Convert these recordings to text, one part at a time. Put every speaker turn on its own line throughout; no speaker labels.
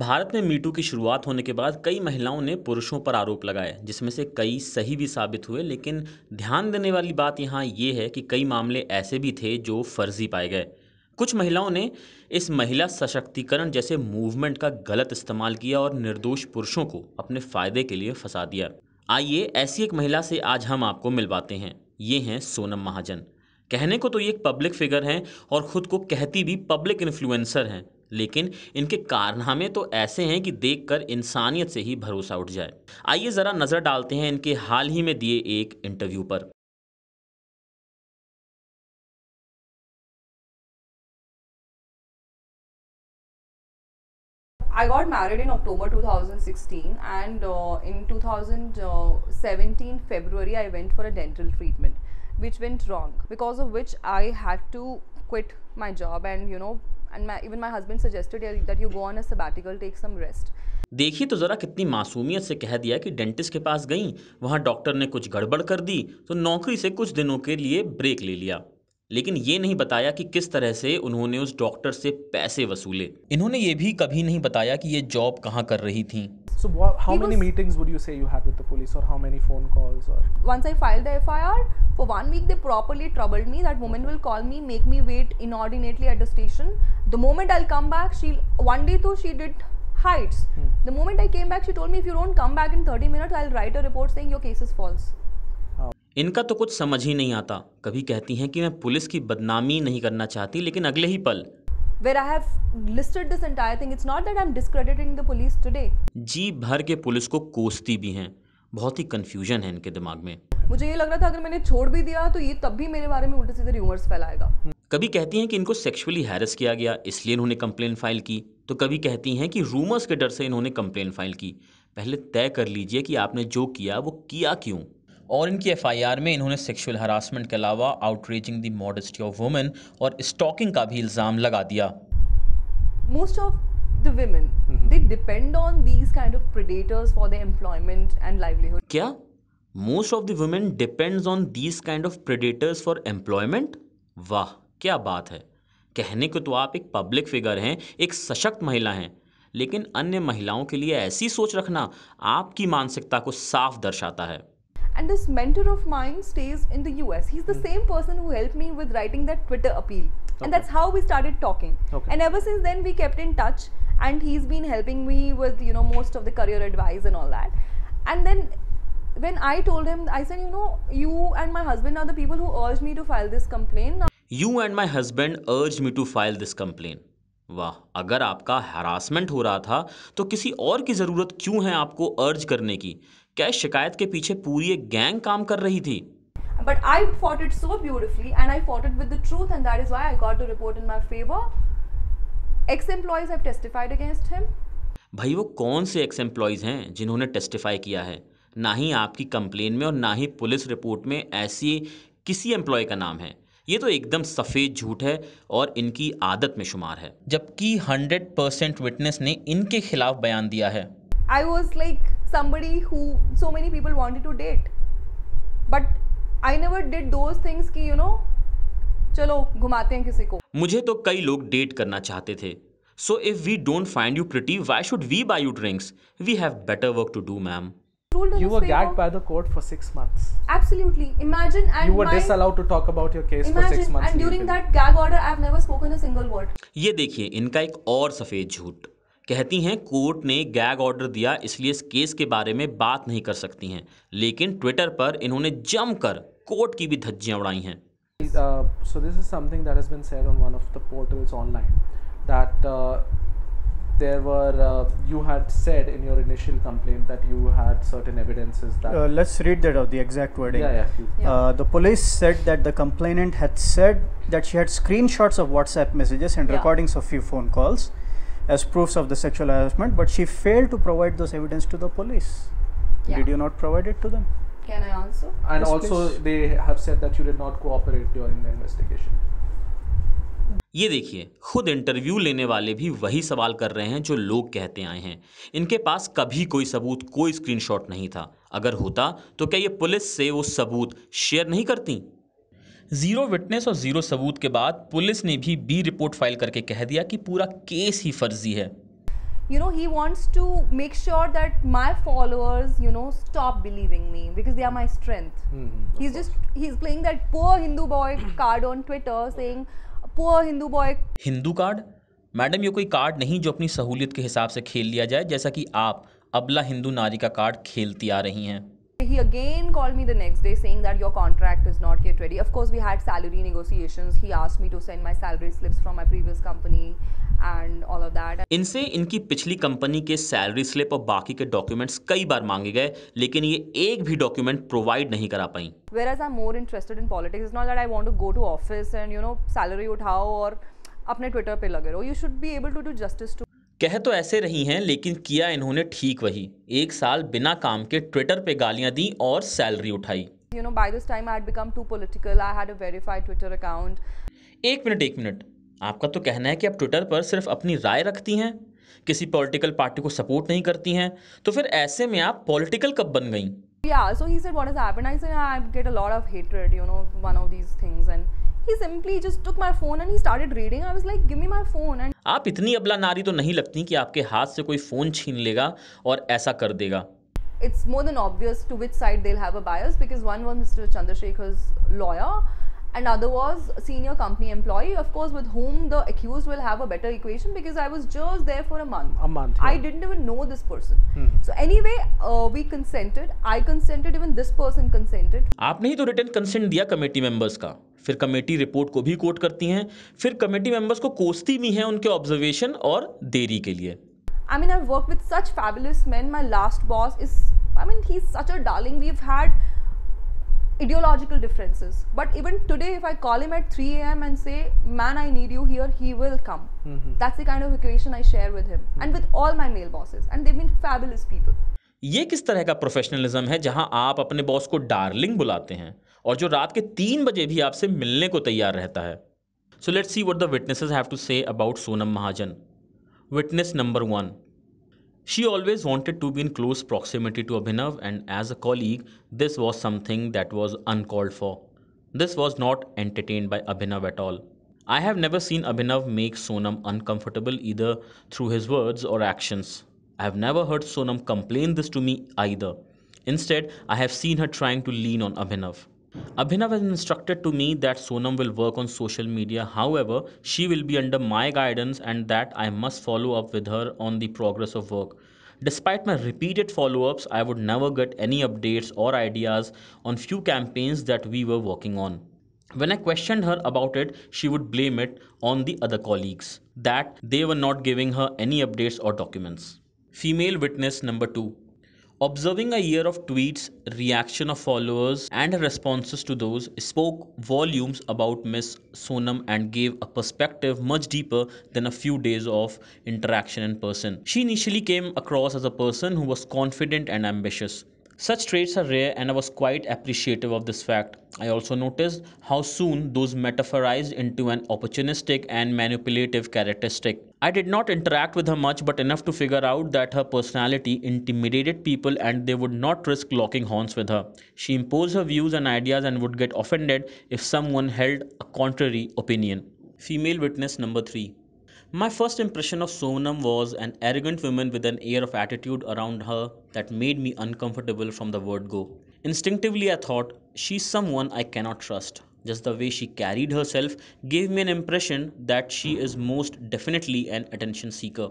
भारत में मीटू की शुरुआत होने के बाद कई महिलाओं ने पुरुषों पर आरोप लगाए जिसमें से कई सही भी साबित हुए लेकिन ध्यान देने वाली बात यहाँ ये है कि कई मामले ऐसे भी थे जो फर्जी पाए गए कुछ महिलाओं ने इस महिला सशक्तिकरण जैसे मूवमेंट का गलत इस्तेमाल किया और निर्दोष पुरुषों को अपने फ़ायदे के लिए फंसा दिया आइए ऐसी एक महिला से आज हम आपको मिलवाते हैं ये हैं सोनम महाजन कहने को तो ये एक पब्लिक फिगर हैं और ख़ुद को कहती भी पब्लिक इन्फ्लुएंसर हैं लेकिन इनके कारनामे तो ऐसे हैं कि देखकर इंसानियत से ही भरोसा उठ जाए आइए ज़रा नज़र डालते हैं इनके हाल ही में दिए एक इंटरव्यू पर
I got married in October 2016 and uh, in 2017
February I went for a dental treatment which went wrong because of which I had to quit my job and you know and my even my husband suggested that you go on a sabbatical take some rest
देखिए तो ज़रा कितनी मासूमियत से कह दिया कि dentist के पास गई वहाँ डॉक्टर ने कुछ गड़बड़ कर दी तो नौकरी से कुछ दिनों के लिए ब्रेक ले लिया लेकिन ये नहीं बताया कि किस तरह से उन्होंने उस डॉक्टर से पैसे वसूले इन्होंने ये भी कभी नहीं बताया कि ये जॉब कहाँ कर रही थी
so what, how many meetings would you say you police or how many phone calls or once i filed the fir for one week they properly troubled me that woman okay. will call me make me wait inordinately at the station the moment i'll come back she one day too she did hides hmm. the moment i came back she told me if you don't come back in 30 minutes i'll write a report saying your case is false
इनका तो कुछ समझ ही नहीं आता कभी कहती हैं कि मैं पुलिस की बदनामी नहीं करना चाहती लेकिन अगले ही पल
where I have listed this entire thing. It's not that I'm discrediting the police today.
जी भर के पुलिस को कोसती भी हैं बहुत ही कन्फ्यूजन है इनके दिमाग में
मुझे ये लग रहा था अगर मैंने छोड़ भी दिया तो ये तब भी मेरे बारे में उल्टे सीधे रूमर्स फैलाएगा
कभी कहती हैं कि इनको सेक्सुअली हैरस किया गया इसलिए इन्होंने कंप्लेन फाइल की तो कभी कहती हैं कि रूमर्स के डर से इन्होंने कंप्लेन फाइल की पहले तय कर लीजिए कि आपने जो किया वो किया क्यों और इनकी एफआईआर में इन्होंने सेक्सुअल हरासमेंट के अलावा outreaching the modesty of women और स्टॉकिंग का भी इल्ज़ाम लगा दिया
most of the women they depend on these kind of predators for the employment and livelihood
क्या most of the women depends on these kind of predators for employment वाह क्या बात है कहने को तो आप एक पब्लिक फिगर हैं एक सशक्त महिला हैं लेकिन अन्य महिलाओं के लिए ऐसी सोच रखना आपकी मानसिकता को साफ दर्शाता है
and this mentor of mind stage in the US he is the same person who help me with writing that Twitter appeal and that's how we started talking and ever since then we kept in touch and he's been helping me with you know most of the career advice and all that and then when i told him i said you know you and my husband are the people who urged me to file this complaint now
you and my husband urged me to file this complaint वाह अगर आपका harassment हो रहा था तो किसी और की ज़रूरत क्यों है आपको अर्ज करने की क्या शिकायत के पीछे पूरी एक गैंग काम कर रही थी
but I fought it so beautifully and I fought it with the truth and that is why I got the report in my favour ex employees have testified against him
भाई वो कौन से x employees हैं जिन्होंने testify किया है ना ही आपकी कंप्लेन में और ना ही पुलिस रिपोर्ट में ऐसी किसी एम्प्लॉय का नाम है ये तो एकदम सफ़ेद झूठ है और इनकी आदत में शुमार है जबकि 100 परसेंट विटनेस ने इनके खिलाफ बयान दिया है
I was like somebody who so many people wanted to date but i never did those things ki you know चलो घुमाते हैं किसी को
मुझे तो कई लोग डेट करना चाहते थे so if we don't find you pretty why should we buy you drinks we have better work to do ma'am
You were gagged by the court for six months. Absolutely. Imagine and you were my, disallowed
to talk about your case imagine, for six months. And during
that gag order, I have never spoken a single word.
ये देखिए इनका एक और सफेद झूठ कहती हैं court ने गैग ऑर्डर दिया इसलिए इस केस के बारे में बात नहीं कर सकती हैं लेकिन ट्विटर पर इन्होंने जमकर कोर्ट की भी धज्जियां उड़ाई हैं
uh, so this is something
that has been said on one of the portals online that uh, there were uh, you had said in your initial complaint that you had certain evidences that
uh, let's read
that out the exact wording yeah, yeah. yeah. Uh, the police said that the complainant had said that she had screenshots of whatsapp messages and yeah. recordings of few phone calls as proofs of the sexual harassment but she failed to provide those evidence to the police yeah. did you not provide it to them
Can I answer? And yes, also, please. they
have said that you did not cooperate during the investigation.
ये देखिए खुद interview लेने वाले भी वही सवाल कर रहे हैं जो लोग कहते आए हैं इनके पास कभी कोई सबूत कोई स्क्रीनशॉट नहीं था अगर होता तो क्या ये पुलिस से वो सबूत शेयर नहीं करती जीरो विटनेस और जीरो सबूत के बाद पुलिस ने भी बी रिपोर्ट फाइल करके कह दिया कि पूरा केस ही फर्जी है
you know he wants to make sure that my followers you know stop believing me because they are my strength
mm-hmm, he's
just he's playing that poor hindu boy card on twitter saying poor hindu boy
hindu card madam ये कोई card नहीं जो अपनी सहूलियत के हिसाब से खेल लिया जाए जैसा कि आप अबला हिंदू नारी का कार्ड खेलती आ रही हैं
He again called me the next day saying that your contract is not yet ready. Of course, we had salary negotiations. He asked me to send my salary slips from my previous company and all of that.
inse inki pichli company ke salary slip aur baki ke documents kai bar mange gaye lekin ye ek bhi document provide nahi kara payi
Whereas I'm more interested in politics. It's not that I want to go to office and you know salary uthao aur apne twitter pe lage raho you should be able to do justice to
कह तो ऐसे रही हैं लेकिन किया इन्होंने ठीक वही एक साल बिना काम के ट्विटर पे गालियां दी और सैलरी उठाई
you know by this time I had become too political I had a verified Twitter account
एक मिनट एक मिनट आपका तो कहना है कि आप ट्विटर पर सिर्फ अपनी राय रखती हैं किसी पॉलिटिकल पार्टी को सपोर्ट नहीं करती हैं तो फिर ऐसे में आप पॉलिटिकल कब बन गई
या so he said what has happened I said I get a lot of hatred, you know one of these things and he simply just took my phone and he started reading i was like give me my phone and
आप इतनी अबला नारी तो नहीं लगती कि आपके हाथ से कोई फोन छीन लेगा और ऐसा कर देगा
it's more than obvious to which side they'll have a bias because one was Mr. Chandrasekhar's lawyer and other was a senior company employee of course with whom the accused will have a better equation because i was just there for a month a month yeah. i didn't even know this person hmm. so anyway uh, we consented i consented even this person consented
aapne hi to written consent diya committee members ka फिर committee report को भी coat करती हैं फिर committee members को कोसती भी हैं उनके ऑब्जर्वेशन और देरी के लिए
I mean, I've worked with such fabulous men. My last boss is, I mean, he's such a darling. We've had ideological differences. But even today, if I call him at 3 a.m. and say, Man, I need you here, he will come. Mm-hmm. That's the kind of equation I share with him mm-hmm. and with all my male bosses. And they've been fabulous people.
ये किस तरह का professionalism है जहां आप अपने boss को darling बुलाते हैं और जो रात के तीन बजे भी आपसे मिलने को तैयार रहता है so let's see what the witnesses have to say about Sonam Mahajan witness number one she always wanted to be in close proximity to Abhinav and as a colleague this was something that was uncalled for this was not entertain by Abhinav at all I have never seen Abhinav make Sonam uncomfortable इधर through his words और actions I have never heard Sonam complain this to me I the instead I have seen her trying to lean on Abhinav Abhinav has instructed to me that Sonam will work on social media. However, she will be under my guidance and that I must follow up with her on the progress of work. Despite my repeated follow-ups, I would never get any updates or ideas on few campaigns that we were working on. When I questioned her about it, she would blame it on the other colleagues that they were not giving her any updates or documents. Female witness number 2 Observing a year of tweets, reaction of followers, and responses to those spoke volumes about Miss Sonam and gave a perspective much deeper than a few days of interaction in person. She initially came across as a person who was confident and ambitious. Such traits are rare, and I was quite appreciative of this fact. I also noticed how soon those metaphorized into an opportunistic and manipulative characteristic. I did not interact with her much, but enough to figure out that her personality intimidated people and they would not risk locking horns with her. She imposed her views and ideas and would get offended if someone held a contrary opinion. Female witness number three. My first impression of Sonam was an arrogant woman with an air of attitude around her that made me uncomfortable from the word go. Instinctively, I thought, she's someone I cannot trust. Just the way she carried herself gave me an impression that she is most definitely an attention seeker.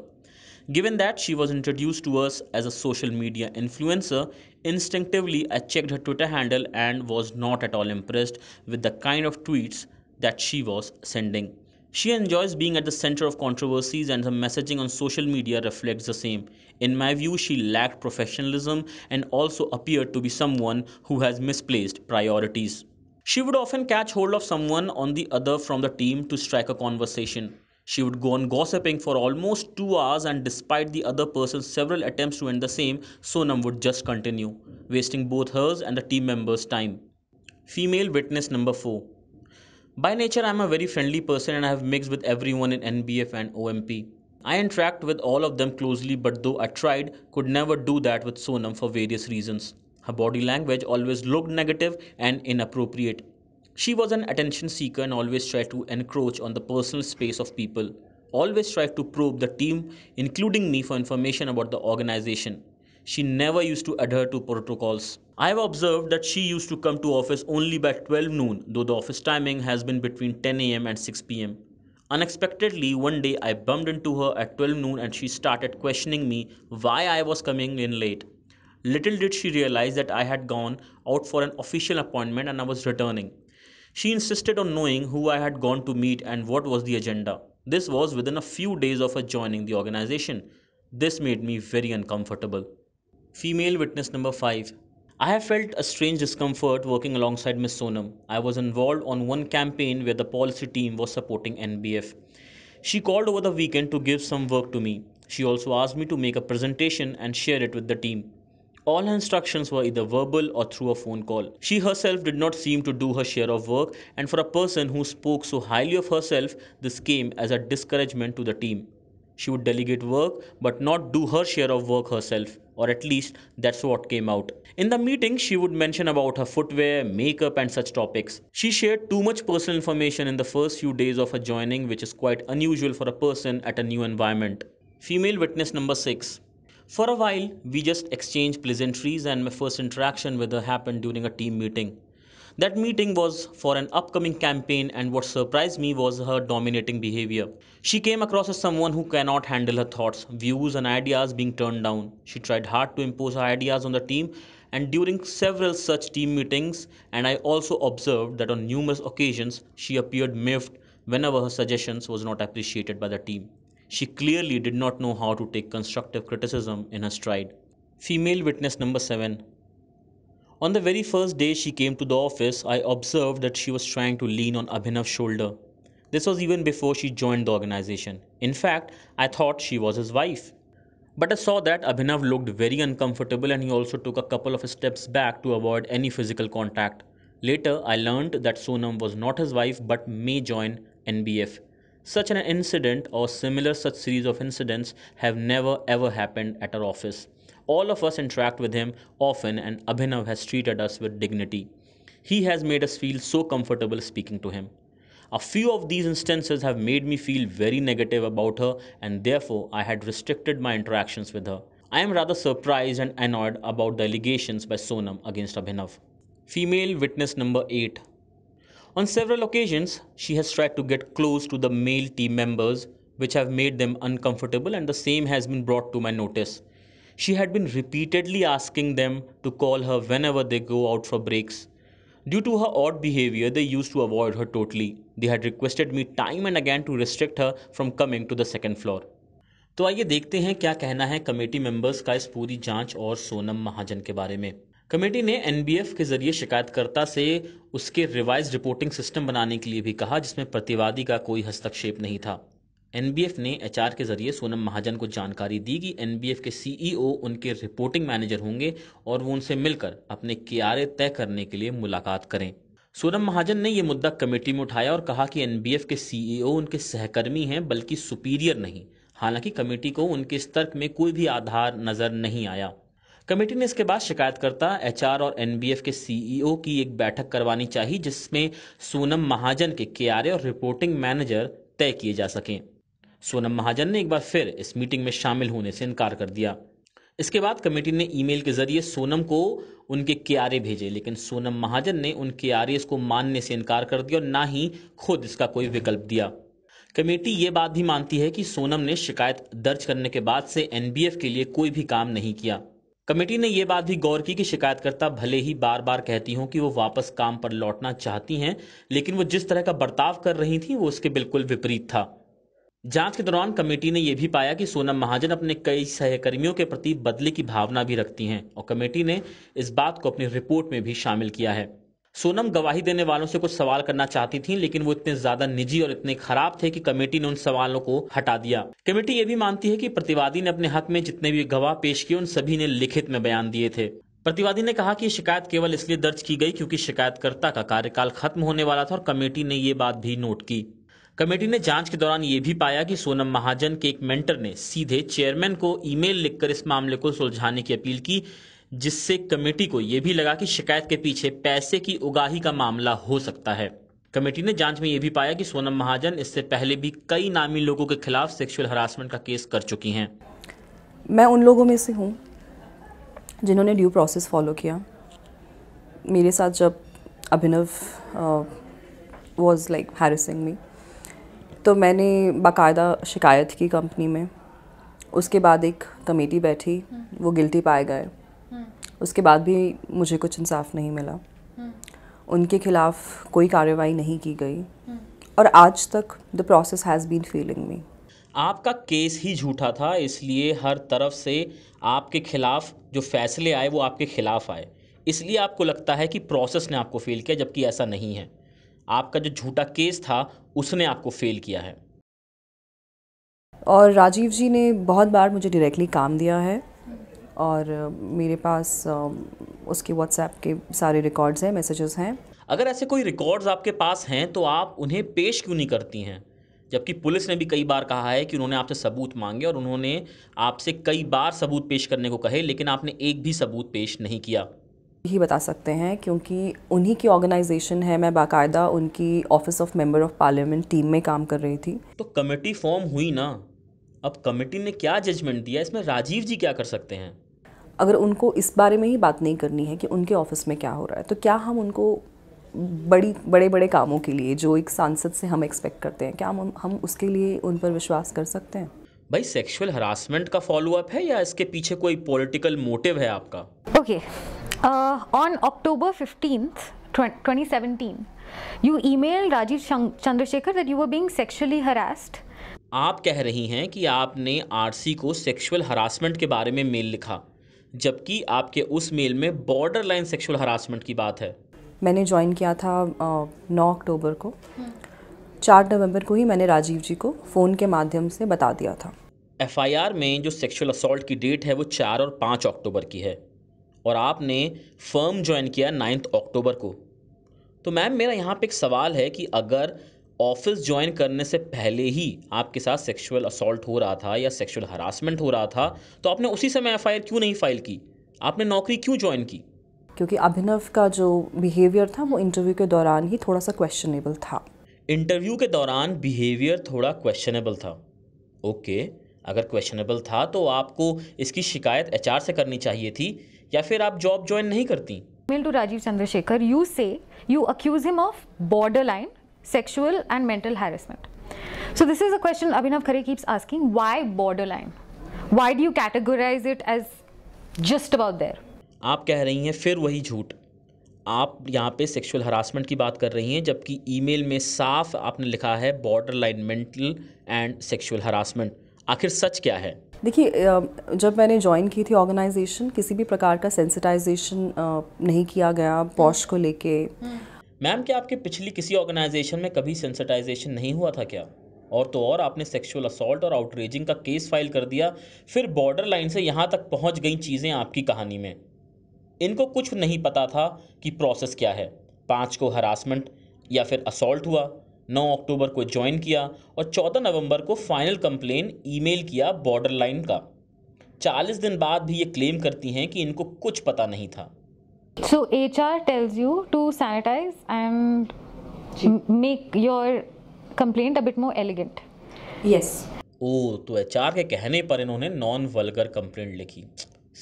Given that she was introduced to us as a social media influencer, instinctively I checked her Twitter handle and was not at all impressed with the kind of tweets that she was sending. She enjoys being at the center of controversies and her messaging on social media reflects the same. In my view, she lacked professionalism and also appeared to be someone who has misplaced priorities. She would often catch hold of someone on the other from the team to strike a conversation. She would go on gossiping for almost two hours, and despite the other person's several attempts to end the same, Sonam would just continue, wasting both hers and the team members' time. Female witness number 4 by nature, I'm a very friendly person and I have mixed with everyone in NBF and OMP. I interact with all of them closely, but though I tried, could never do that with Sonam for various reasons. Her body language always looked negative and inappropriate. She was an attention seeker and always tried to encroach on the personal space of people. Always tried to probe the team, including me, for information about the organization. She never used to adhere to protocols. I have observed that she used to come to office only by 12 noon, though the office timing has been between 10 am and 6 pm. Unexpectedly, one day I bumped into her at 12 noon and she started questioning me why I was coming in late. Little did she realize that I had gone out for an official appointment and I was returning. She insisted on knowing who I had gone to meet and what was the agenda. This was within a few days of her joining the organization. This made me very uncomfortable. Female witness number 5 I have felt a strange discomfort working alongside Ms. Sonam. I was involved on one campaign where the policy team was supporting NBF. She called over the weekend to give some work to me. She also asked me to make a presentation and share it with the team. All her instructions were either verbal or through a phone call. She herself did not seem to do her share of work, and for a person who spoke so highly of herself, this came as a discouragement to the team. She would delegate work but not do her share of work herself, or at least that's what came out. In the meeting, she would mention about her footwear, makeup, and such topics. She shared too much personal information in the first few days of her joining, which is quite unusual for a person at a new environment. Female witness number 6. For a while, we just exchanged pleasantries, and my first interaction with her happened during a team meeting. That meeting was for an upcoming campaign, and what surprised me was her dominating behavior. She came across as someone who cannot handle her thoughts, views, and ideas being turned down. She tried hard to impose her ideas on the team, and during several such team meetings, and I also observed that on numerous occasions she appeared miffed whenever her suggestions was not appreciated by the team. She clearly did not know how to take constructive criticism in her stride. Female witness number 7 on the very first day she came to the office, I observed that she was trying to lean on Abhinav's shoulder. This was even before she joined the organization. In fact, I thought she was his wife. But I saw that Abhinav looked very uncomfortable and he also took a couple of steps back to avoid any physical contact. Later, I learned that Sonam was not his wife but may join NBF. Such an incident or similar such series of incidents have never ever happened at our office. All of us interact with him often, and Abhinav has treated us with dignity. He has made us feel so comfortable speaking to him. A few of these instances have made me feel very negative about her, and therefore I had restricted my interactions with her. I am rather surprised and annoyed about the allegations by Sonam against Abhinav. Female witness number 8 On several occasions, she has tried to get close to the male team members, which have made them uncomfortable, and the same has been brought to my notice. She had been repeatedly asking them to call her whenever they go out for breaks. Due to her odd behavior, they used to avoid her totally. They had requested me time and again to restrict her from coming to the second floor. तो आइए देखते हैं क्या कहना है committee members का इस पूरी जांच और सोनम महाजन के बारे में कमेटी ने एनबीएफ के जरिए शिकायतकर्ता से उसके रिवाइज रिपोर्टिंग सिस्टम बनाने के लिए भी कहा जिसमें प्रतिवादी का कोई हस्तक्षेप नहीं था एनबीएफ ने एचआर के जरिए सोनम महाजन को जानकारी दी कि एनबीएफ के सीईओ उनके रिपोर्टिंग मैनेजर होंगे और वो उनसे मिलकर अपने कियारे तय करने के लिए मुलाकात करें सोनम महाजन ने यह मुद्दा कमेटी में उठाया और कहा कि एनबीएफ के सीईओ उनके सहकर्मी हैं बल्कि सुपीरियर नहीं हालांकि कमेटी को उनके इस तर्क में कोई भी आधार नजर नहीं आया कमेटी ने इसके बाद शिकायतकर्ता एचआर और एनबीएफ के सीईओ की एक बैठक करवानी चाहिए जिसमें सोनम महाजन के कियारे और रिपोर्टिंग मैनेजर तय किए जा सकें सोनम महाजन ने एक बार फिर इस मीटिंग में शामिल होने से इनकार कर दिया इसके बाद कमेटी ने ईमेल के जरिए सोनम को उनके के भेजे लेकिन सोनम महाजन ने उन क्यारे को मानने से इनकार कर दिया और ना ही खुद इसका कोई विकल्प दिया कमेटी ये बात भी मानती है कि सोनम ने शिकायत दर्ज करने के बाद से एनबीएफ के लिए कोई भी काम नहीं किया कमेटी ने यह बात भी गौर की कि शिकायतकर्ता भले ही बार बार कहती हों कि वो वापस काम पर लौटना चाहती हैं लेकिन वो जिस तरह का बर्ताव कर रही थी वो उसके बिल्कुल विपरीत था जांच के दौरान कमेटी ने यह भी पाया कि सोनम महाजन अपने कई सहकर्मियों के प्रति बदले की भावना भी रखती हैं और कमेटी ने इस बात को अपनी रिपोर्ट में भी शामिल किया है सोनम गवाही देने वालों से कुछ सवाल करना चाहती थीं लेकिन वो इतने ज्यादा निजी और इतने खराब थे कि कमेटी ने उन सवालों को हटा दिया कमेटी ये भी मानती है कि प्रतिवादी ने अपने हक में जितने भी गवाह पेश किए उन सभी ने लिखित में बयान दिए थे प्रतिवादी ने कहा कि शिकायत केवल इसलिए दर्ज की गई क्योंकि शिकायतकर्ता का कार्यकाल खत्म होने वाला था और कमेटी ने ये बात भी नोट की कमेटी ने जांच के दौरान ये भी पाया कि सोनम महाजन के एक मेंटर ने सीधे चेयरमैन को ईमेल लिखकर इस मामले को सुलझाने की अपील की जिससे कमेटी को यह भी लगा कि शिकायत के पीछे पैसे की उगाही का मामला हो सकता है कमेटी ने जांच में यह भी पाया कि सोनम महाजन इससे पहले भी कई नामी लोगों के खिलाफ सेक्सुअल हरासमेंट का केस कर चुकी हैं
मैं उन लोगों में से हूँ जिन्होंने ड्यू प्रोसेस फॉलो किया मेरे साथ जब अभिनव वॉज लाइक हैरिसिंग मी तो मैंने बाकायदा शिकायत की कंपनी में उसके बाद एक कमेटी बैठी वो गिल्टी पाए गए उसके बाद भी मुझे कुछ इंसाफ नहीं मिला उनके खिलाफ कोई कार्रवाई नहीं की गई और आज तक the process has been feeling me
आपका केस ही झूठा था इसलिए हर तरफ से आपके खिलाफ जो फैसले आए वो आपके खिलाफ आए इसलिए आपको लगता है कि प्रोसेस ने आपको फेल किया जबकि ऐसा नहीं है आपका जो झूठा केस था उसने आपको फेल किया है
और राजीव जी ने बहुत बार मुझे डायरेक्टली काम दिया है और मेरे पास उसके व्हाट्सएप के सारे रिकॉर्ड्स हैं मैसेजेस हैं
अगर ऐसे कोई रिकॉर्ड्स आपके पास हैं तो आप उन्हें पेश क्यों नहीं करती हैं जबकि पुलिस ने भी कई बार कहा है कि उन्होंने आपसे सबूत मांगे और उन्होंने आपसे कई बार सबूत पेश करने को कहे लेकिन आपने एक भी सबूत पेश नहीं किया
ही बता सकते हैं क्योंकि उन्हीं की ऑर्गेनाइजेशन है मैं बाकायदा उनकी office of member of parliament team में काम
कर रही थी तो कमेटी फॉर्म हुई ना अब कमेटी ने क्या जजमेंट दिया इसमें राजीव जी क्या कर सकते हैं
अगर उनको इस बारे में ही बात नहीं करनी है कि उनके ऑफिस में क्या हो रहा है तो क्या हम उनको बड़ी बड़े बड़े कामों के लिए जो एक सांसद से हम एक्सपेक्ट करते हैं क्या हम हम उसके लिए उन पर विश्वास कर सकते हैं
भाई सेक्सुअल हरासमेंट का फॉलोअप है या इसके पीछे कोई पॉलिटिकल मोटिव है आपका
okay okay. Uh, on October 15th, 2017, you emailed Rajiv Chandrasekhar that you were being sexually harassed.
आप कह रही हैं कि आपने आरसी को सेक्सुअल हरासमेंट के बारे में मेल लिखा जबकि आपके उस मेल में बॉर्डर लाइन सेक्सुअल हरासमेंट की बात है
मैंने ज्वाइन किया था नौ अक्टूबर को चार नवंबर को ही मैंने राजीव जी को फ़ोन के माध्यम से बता दिया था
एफआईआर में जो सेक्सुअल असॉल्ट की डेट है वो चार और पाँच अक्टूबर की है और आपने फर्म ज्वाइन किया नाइन्थ अक्टूबर को तो मैम मेरा यहाँ पे एक सवाल है कि अगर ऑफिस ज्वाइन करने से पहले ही आपके साथ सेक्सुअल असल्ट हो रहा था या सेक्सुअल हरासमेंट हो रहा था तो आपने उसी समय एफ क्यों नहीं फाइल की आपने नौकरी क्यों ज्वाइन की
क्योंकि अभिनव का जो बिहेवियर था वो इंटरव्यू के दौरान ही थोड़ा सा क्वेश्चनेबल था
इंटरव्यू के दौरान बिहेवियर थोड़ा क्वेश्चनेबल था ओके अगर क्वेश्चनेबल था तो आपको इसकी शिकायत एचआर से करनी चाहिए थी या फिर आप जॉब ज्वाइन नहीं करती
mail to Rajeev Chandrasekhar you say you accuse him of borderline sexual and mental harassment so this is a question Abhinav Khare keeps asking why borderline why do you categorize it as just about there
आप कह रही हैं फिर वही झूठ आप यहाँ पे सेक्सुअल हरासमेंट की बात कर रही हैं जबकि ईमेल में साफ आपने लिखा है borderline mental and sexual harassment आखिर सच क्या है
देखिए जब मैंने ज्वाइन की थी ऑर्गेनाइजेशन किसी भी प्रकार का सेंसिटाइजेशन नहीं किया गया पॉश
को लेके मैम क्या आपके पिछली किसी ऑर्गेनाइजेशन में कभी सेंसिटाइजेशन नहीं हुआ था क्या और तो और आपने सेक्सुअल असॉल्ट और आउटरेजिंग का केस फाइल कर दिया फिर बॉर्डर लाइन से यहाँ तक पहुँच गई चीज़ें आपकी कहानी में इनको कुछ नहीं पता था कि प्रोसेस क्या है पाँच को हरासमेंट या फिर असॉल्ट हुआ 9 अक्टूबर को ज्वाइन किया और 14 नवंबर को फाइनल कंप्लेन ईमेल किया बॉर्डर लाइन का 40 दिन बाद भी ये क्लेम करती हैं कि इनको कुछ पता नहीं था
so H R tells you to sanitize and make your complaint a bit more elegant
yes ओ तो एच के कहने पर इन्होंने नॉन वल्गर कंप्लेंट लिखी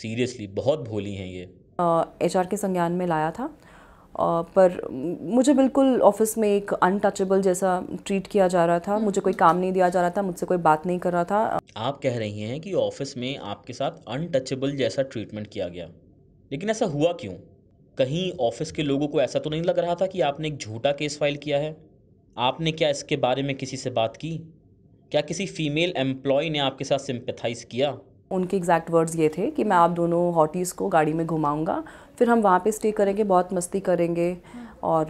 सीरियसली बहुत भोली हैं ये
एच uh, के संज्ञान में लाया था पर मुझे बिल्कुल ऑफिस में एक अनटचेबल जैसा ट्रीट किया जा रहा था मुझे कोई काम नहीं दिया जा रहा था मुझसे कोई बात नहीं कर रहा था
आप कह रही हैं कि ऑफिस में आपके साथ अनटचेबल जैसा ट्रीटमेंट किया गया लेकिन ऐसा हुआ क्यों कहीं ऑफिस के लोगों को ऐसा तो नहीं लग रहा था कि आपने एक झूठा केस फाइल किया है आपने क्या इसके बारे में किसी से बात की क्या किसी फीमेल एम्प्लॉय ने आपके साथ सिंपथाइज किया
उनके एग्जैक्ट वर्ड्स ये थे कि मैं आप दोनों हॉटीज़ को गाड़ी में घुमाऊंगा फिर हम वहाँ पे स्टे करेंगे बहुत मस्ती करेंगे और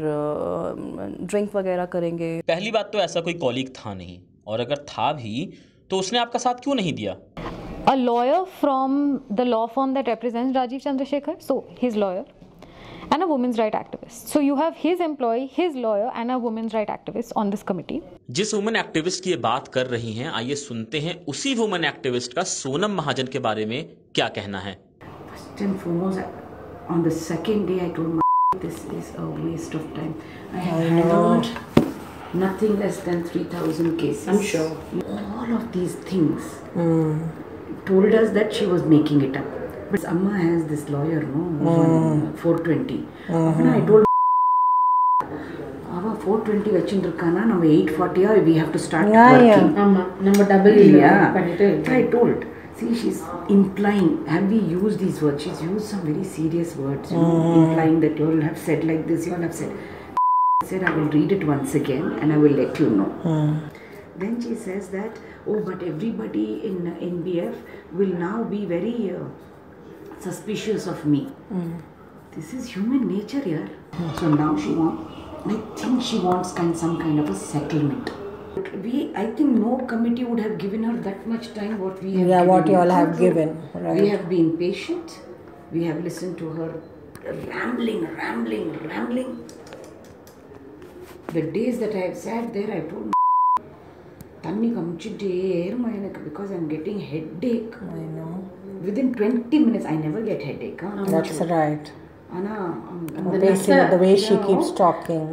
ड्रिंक वगैरह करेंगे
पहली बात तो ऐसा कोई कॉलिक था नहीं और अगर था भी तो उसने आपका साथ क्यों नहीं दिया
a lawyer from the law firm that represents Rajeev Chandrasekhar so his lawyer and a women's right activist. So you have his employee, his lawyer, and a women's right activist on this committee.
जिस women activist की ये बात कर रही हैं, आइए सुनते हैं उसी वुमेन एक्टिविस्ट का सोनम महाजन के बारे में क्या कहना है
First and foremost, on the second day, I told my this is a waste of time. I have I handled nothing less than 3,000 cases. I'm sure. All of these things mm. told us that she was making it up. But Amma has this lawyer, no? Mm. 420. mm I told four twenty வச்சுருக்கானா நம்ம eight ஃபார்ட்டியா we have to start working ஆமாம் நம்ம double இல்லையா பண்ணிட்டு I told see she's implying have we used these words she's used some very serious words you know, mm. implying that you all have said like this you all have said I said I will read it once again and I will let you know mm. then she says that oh but everybody in NBF will now be very uh, suspicious of me. Mm. This is human nature here. Mm. So now she wants, I think she wants kind, some kind of a settlement. We, I think no committee would have given her that much time what we have Yeah, what you all have given. Right. We have been patient. We have listened to her rambling, rambling, rambling. The days that I have sat there, I told because I'm getting headache. i know. within 20 minutes I never get headache. Huh? That's sure. right. ana and the, Nasa, the way she know, keeps talking.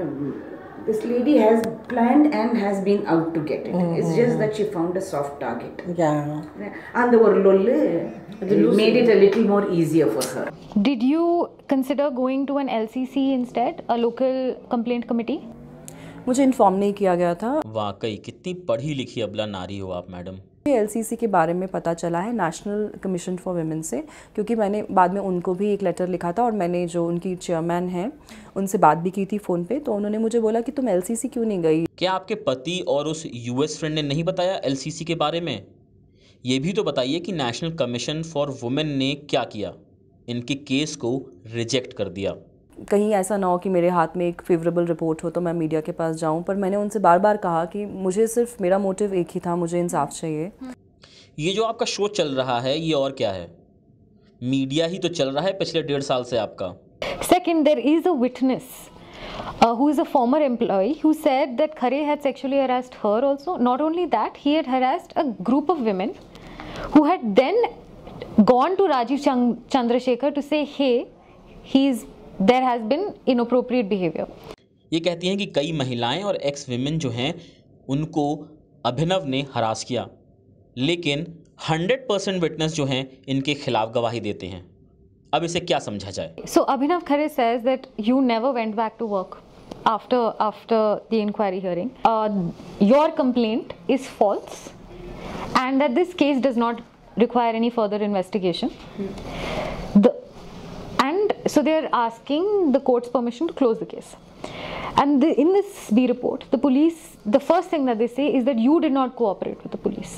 Um, this lady has planned and has been out to get it. Mm-hmm. It's just that she found a soft target. Yeah. And the Orlol made it a little more easier for her.
Did you consider going to an LCC instead, a local complaint committee? मुझे inform नहीं किया गया था
वाकई कितनी पढ़ी लिखी अबला नारी हो आप मैडम
एलसीसी के बारे में पता चला है नेशनल कमीशन फॉर वेमेन से क्योंकि मैंने बाद में उनको भी एक लेटर लिखा था और मैंने जो उनकी चेयरमैन है उनसे बात भी की थी फ़ोन पे तो उन्होंने मुझे बोला कि तुम एलसीसी क्यों नहीं गई
क्या आपके पति और उस यूएस फ्रेंड ने नहीं बताया एलसीसी के बारे में ये भी तो बताइए कि नेशनल कमीशन फॉर वुमेन ने क्या किया इनके केस को रिजेक्ट कर दिया
कहीं ऐसा ना हो कि मेरे हाथ में एक फेवरेबल रिपोर्ट हो तो मैं मीडिया के पास जाऊं पर मैंने उनसे बार बार कहा कि मुझे सिर्फ मेरा मोटिव एक ही था मुझे इंसाफ चाहिए
ये जो आपका शो चल रहा है ये और क्या है मीडिया ही तो चल रहा है पिछले डेढ़ साल से आपका
second there is a witness who is a former employee who said that Khare had sexually harassed her also not only that he had harassed a group of women who had then gone to Rajeev Chandrasekhar to say hey he is there has been inappropriate behaviour
ये कहती हैं कि कई महिलाएं और x women जो हैं उनको अभिनव ने हरास किया लेकिन 100 परसेंट विटनेस जो हैं इनके खिलाफ गवाही देते हैं अब इसे क्या समझा जाए so
Abhinav Khare says that you never went back to work after after the inquiry hearing your complaint is false and that this case does not require any further investigation so they are asking the court's permission to close the case. And the, in this B report, the police, the first thing that they say is that you did not cooperate with the police.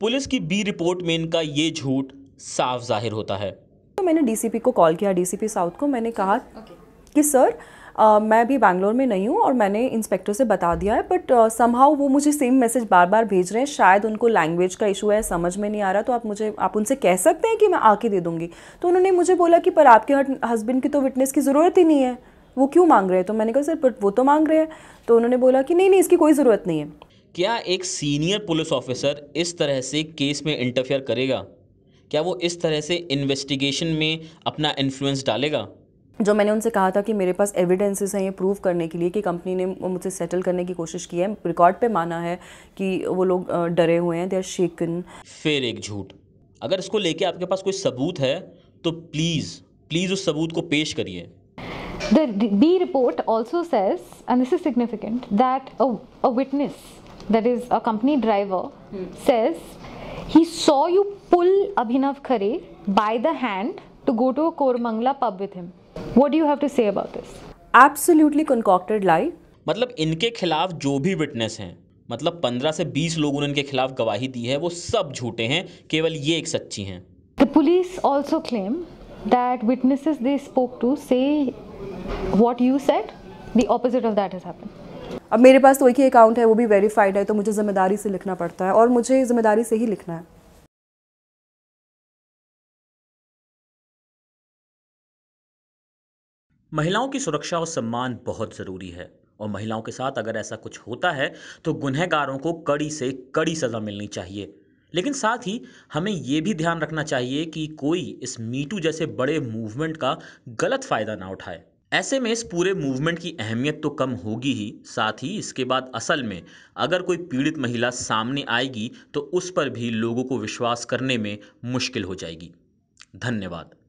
Police की B report में इनका ये झूठ साफ जाहिर होता है
तो मैंने डीसीपी को कॉल किया डीसीपी साउथ को मैंने कहा okay. कि सर मैं भी बैंगलोर में नहीं हूँ और मैंने इंस्पेक्टर से बता दिया है बट समहाउ वो मुझे सेम मैसेज बार बार भेज रहे हैं शायद उनको लैंग्वेज का इशू है समझ में नहीं आ रहा तो आप मुझे आप उनसे कह सकते हैं कि मैं आके दे दूँगी तो उन्होंने मुझे बोला कि पर आपके हस्बैंड की तो विटनेस की ज़रूरत ही नहीं है वो क्यों मांग रहे हैं तो मैंने कहा सर बट वो तो मांग रहे हैं तो उन्होंने बोला कि नहीं नहीं इसकी कोई ज़रूरत नहीं है
क्या एक सीनियर पुलिस ऑफिसर इस तरह से केस में इंटरफेयर करेगा क्या वो इस तरह से इन्वेस्टिगेशन में अपना इन्फ्लुएंस डालेगा
जो मैंने उनसे कहा था कि मेरे पास एविडेंसेस हैं ये प्रूव करने के लिए कि कंपनी ने मुझसे सेटल करने की कोशिश की है रिकॉर्ड पे माना है कि वो लोग डरे हुए हैं दे आर शेकन
फिर एक झूठ अगर इसको लेके आपके पास कोई सबूत है तो प्लीज़ प्लीज़ उस सबूत को पेश करिए
the report also says and this is significant that a witness that is a company driver says he saw you pull Abhinav Khare by the hand to go to a Koramangala pub with him What do you have to say about this? Absolutely concocted lie.
मतलब इनके खिलाफ जो भी witness हैं मतलब 15 से 20 लोगों ने इनके खिलाफ गवाही दी है वो सब झूठे हैं केवल ये एक सच्ची हैं
the police also claim that witnesses they spoke to say what you said the opposite of that has happened अब मेरे पास तो एक ही अकाउंट है वो भी वेरीफाइड
है तो मुझे जिम्मेदारी से लिखना पड़ता है और मुझे जिम्मेदारी से ही लिखना है
महिलाओं की सुरक्षा और सम्मान बहुत ज़रूरी है और महिलाओं के साथ अगर ऐसा कुछ होता है तो गुनहगारों को कड़ी से कड़ी सज़ा मिलनी चाहिए लेकिन साथ ही हमें ये भी ध्यान रखना चाहिए कि कोई इस मीटू जैसे बड़े मूवमेंट का गलत फ़ायदा ना उठाए ऐसे में इस पूरे मूवमेंट की अहमियत तो कम होगी ही साथ ही इसके बाद असल में अगर कोई पीड़ित महिला सामने आएगी तो उस पर भी लोगों को विश्वास करने में मुश्किल हो जाएगी धन्यवाद